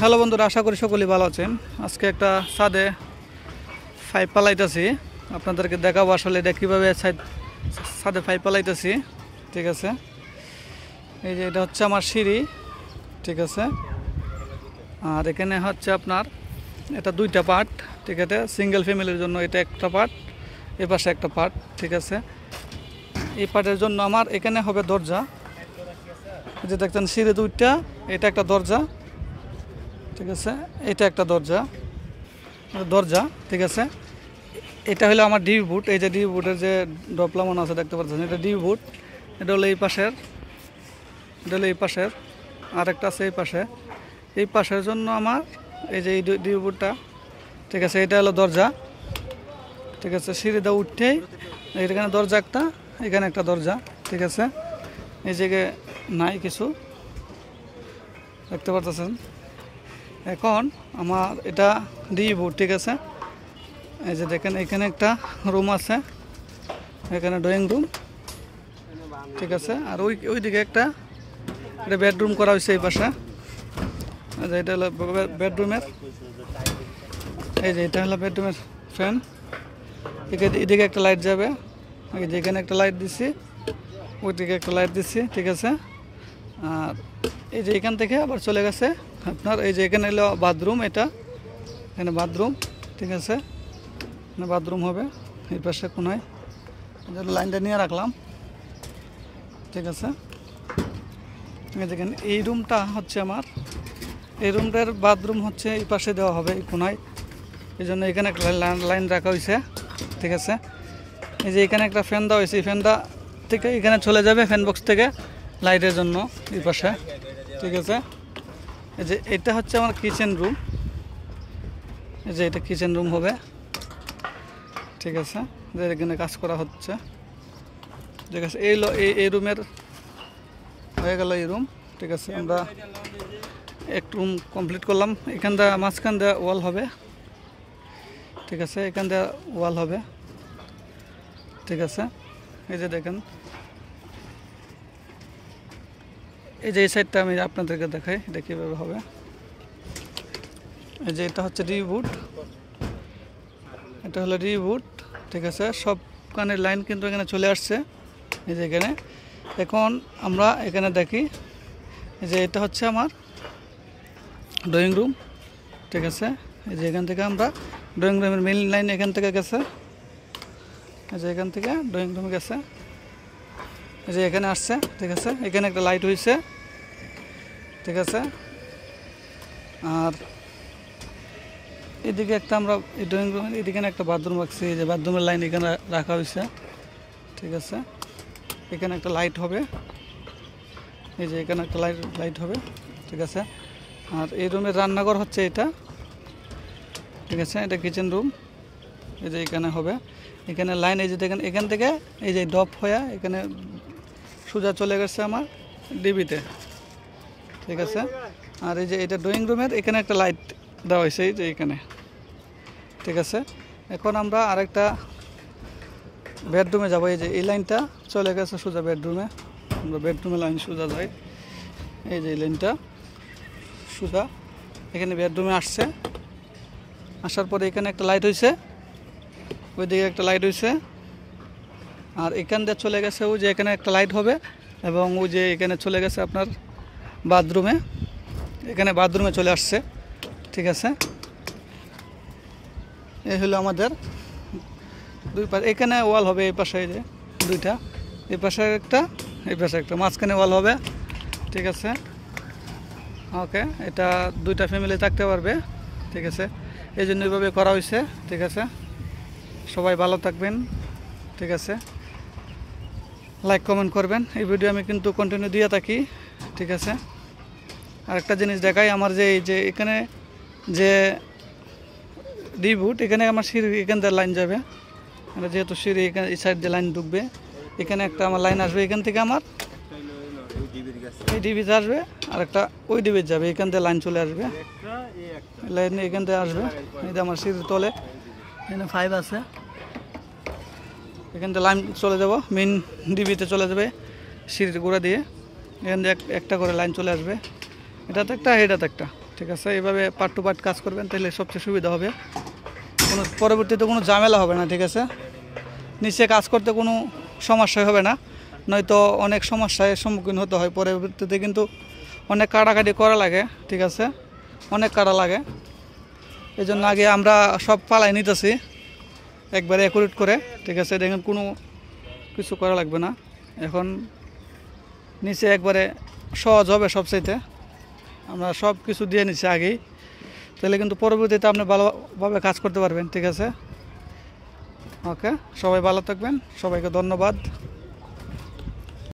hello বন্ধুরা আশা করি সকলেই ভালো আছেন আজকে একটা ছাদে ফাইপ পালাইতেছি আপনাদেরকে দেখাবো আসলে এটা কীভাবে ছাদে ফাইপ পালাইতেছি ঠিক আছে এই যে এটা হচ্ছে আমার সিঁড়ি ঠিক আছে আর এখানে হচ্ছে আপনার এটা দুইটা পার্ট ঠিক আছে সিঙ্গেল ফ্যামিলির জন্য এটা একটা পার্ট এ পাশে একটা পার্ট ঠিক আছে এই পার্টের জন্য আমার এখানে হবে দরজা যে দেখছেন সিঁড়ি দুইটা এটা একটা দরজা ঠিক আছে এটা একটা দরজা দরজা ঠিক আছে এটা হলো আমার ডিউ বুট এই যে ডিউ বুটের যে ডপলামন আছে দেখতে পাচ্ছেন এটা ডিউ বুট এটা হলো এই পাশের এটা হলো এই পাশের আর একটা আছে এই পাশে এই পাশের জন্য আমার এই যে এই ডিউ বুটটা ঠিক আছে এটা হলো দরজা ঠিক আছে সিঁড়িটা উঠতেই এখানে দরজা একটা এখানে একটা দরজা ঠিক আছে এই জায়গায় নাই কিছু দেখতে পারতেছেন এখন আমার এটা দিয়ে বোর্ড ঠিক আছে এই যে দেখেন এখানে একটা রুম আছে এখানে ড্রয়িং রুম ঠিক আছে আর ওই ওই দিকে একটা এটা বেডরুম করা হয়েছে এই পাশে যে এটা হলো বেডরুমের এই যে এটা হলো বেডরুমের ফ্যান এদিকে একটা লাইট যাবে যে যেখানে একটা লাইট দিছি ওইদিকে একটা লাইট দিছি ঠিক আছে আর এই যে এখান থেকে আবার চলে গেছে আপনার এই যে এখানে এলো বাথরুম এটা এখানে বাথরুম ঠিক আছে এখানে বাথরুম হবে এই পাশে কোনায় লাইনটা নিয়ে রাখলাম ঠিক আছে দেখেন এই রুমটা হচ্ছে আমার এই রুমটার বাথরুম হচ্ছে এই পাশে দেওয়া হবে এই কোনায় এই জন্য এখানে একটা লাইন রাখা হয়েছে ঠিক আছে এই যে এখানে একটা ফ্যান দেওয়া হয়েছে এই ফ্যানটা থেকে এখানে চলে যাবে ফ্যান বক্স থেকে লাইটের জন্য এই পাশে ঠিক আছে এই যে এটা হচ্ছে আমার কিচেন রুম এই যে এটা কিচেন রুম হবে ঠিক আছে যে এখানে কাজ করা হচ্ছে ঠিক আছে এই এই রুমের হয়ে গেল এই রুম ঠিক আছে আমরা এক রুম কমপ্লিট করলাম এখান দিয়ে মাঝখান দিয়ে ওয়াল হবে ঠিক আছে এখান দিয়ে ওয়াল হবে ঠিক আছে এই যে দেখেন এই যে এই সাইডটা আমি আপনাদেরকে দেখাই এটা কীভাবে হবে এই যে এটা হচ্ছে রিবুট এটা হলো রিবুট ঠিক আছে সব কানের লাইন কিন্তু এখানে চলে আসছে এই যে এখানে এখন আমরা এখানে দেখি যে এটা হচ্ছে আমার ড্রয়িং রুম ঠিক আছে এই যে এখান থেকে আমরা ড্রয়িং রুমের মেন লাইন এখান থেকে গেছে এই যে এখান থেকে ড্রয়িং রুম গেছে যে এখানে আসছে ঠিক আছে এখানে একটা লাইট হয়েছে ঠিক আছে আর এদিকে একটা আমরা এই ড্রয়িং রুম এদিকে একটা বাথরুম রাখছি যে বাথরুমের লাইন এখানে রাখা হয়েছে ঠিক আছে এখানে একটা লাইট হবে এই যে এখানে একটা লাইট লাইট হবে ঠিক আছে আর এই রুমের রান্নাঘর হচ্ছে এটা ঠিক আছে এটা কিচেন রুম এই যে এখানে হবে এখানে লাইন এই যে দেখেন এখান থেকে এই যে ডপ হয়ে এখানে সোজা চলে গেছে আমার ডিবিতে ঠিক আছে আর এই যে এটা ড্রয়িং রুমের এখানে একটা লাইট দেওয়া হয়েছে এই যে এখানে ঠিক আছে এখন আমরা আরেকটা বেডরুমে যাবো এই যে এই লাইনটা চলে গেছে সোজা বেডরুমে আমরা বেডরুমে লাইন সোজা যাই এই যে এই লাইনটা সোজা এখানে বেডরুমে আসছে আসার পরে এখানে একটা লাইট হয়েছে ওইদিকে একটা লাইট হয়েছে আর এখান দিয়ে চলে গেছে ও যে এখানে একটা লাইট হবে এবং ও যে এখানে চলে গেছে আপনার বাথরুমে এখানে বাথরুমে চলে আসছে ঠিক আছে এই হলো আমাদের দুই পাশে এখানে ওয়াল হবে এই পাশে যে দুইটা এই পাশে একটা এই পাশে একটা মাঝখানে ওয়াল হবে ঠিক আছে ওকে এটা দুইটা ফ্যামিলি থাকতে পারবে ঠিক আছে এই জন্য এইভাবে করা হয়েছে ঠিক আছে সবাই ভালো থাকবেন ঠিক আছে লাইক কমেন্ট করবেন এই ভিডিও আমি কিন্তু কন্টিনিউ দিয়ে থাকি ঠিক আছে আর একটা জিনিস দেখাই আমার যে এই যে এখানে যে রিবুট এখানে আমার সিঁড়ি এখান থেকে লাইন যাবে মানে যেহেতু সিঁড়ি এখানে এই সাইড দিয়ে লাইন ঢুকবে এখানে একটা আমার লাইন আসবে এখান থেকে আমার এই ডিবিতে আসবে আর একটা ওই ডিবিতে যাবে এখান থেকে লাইন চলে আসবে লাইন এখান থেকে আসবে এটা আমার সিঁড়ির তলে এখানে ফাইভ আছে এখান থেকে লাইন চলে যাব মেন ডিবিতে চলে যাবে সিঁড়ির গোড়া দিয়ে এখান থেকে একটা করে লাইন চলে আসবে এটাতে একটা এটাতে একটা ঠিক আছে এইভাবে পার্ট টু পার্ট কাজ করবেন তাহলে সবচেয়ে সুবিধা হবে কোনো পরবর্তীতে কোনো ঝামেলা হবে না ঠিক আছে নিচে কাজ করতে কোনো সমস্যাই হবে না নয়তো অনেক সমস্যায় সম্মুখীন হতে হয় পরবর্তীতে কিন্তু অনেক কাটাকাটি করা লাগে ঠিক আছে অনেক কাটা লাগে এই জন্য আগে আমরা সব পালাই নিতেছি একবারে অ্যাকুরেট করে ঠিক আছে দেখেন কোনো কিছু করা লাগবে না এখন নিচে একবারে সহজ হবে সবচাইতে আমরা সব কিছু দিয়ে নিচ্ছি আগেই তাহলে কিন্তু পরবর্তীতে আপনি ভালোভাবে কাজ করতে পারবেন ঠিক আছে ওকে সবাই ভালো থাকবেন সবাইকে ধন্যবাদ